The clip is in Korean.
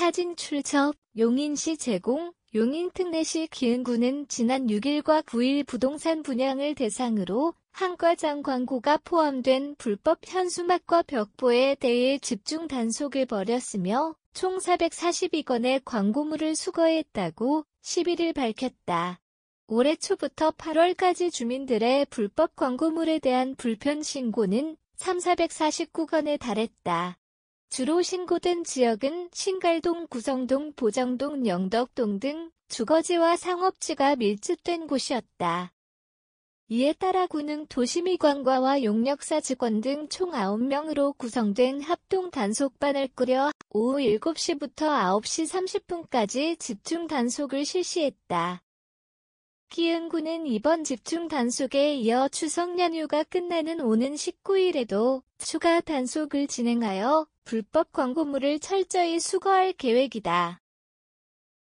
사진 출처 용인시 제공 용인특례시 기흥구는 지난 6일과 9일 부동산 분양을 대상으로 한과장 광고가 포함된 불법 현수막과 벽보에 대해 집중 단속을 벌였으며 총 442건의 광고물을 수거했다고 11일 밝혔다. 올해 초부터 8월까지 주민들의 불법 광고물에 대한 불편 신고는 3,449건에 달했다. 주로 신고된 지역은 신갈동, 구성동, 보정동, 영덕동 등 주거지와 상업지가 밀집된 곳이었다. 이에 따라 군은 도시미관과와 용역사 직원 등 총 9명으로 구성된 합동 단속반을 꾸려 오후 7시부터 9시 30분까지 집중 단속을 실시했다. 기흥군은 이번 집중 단속에 이어 추석 연휴가 끝나는 오는 19일에도 추가 단속을 진행하여 불법 광고물을 철저히 수거할 계획이다.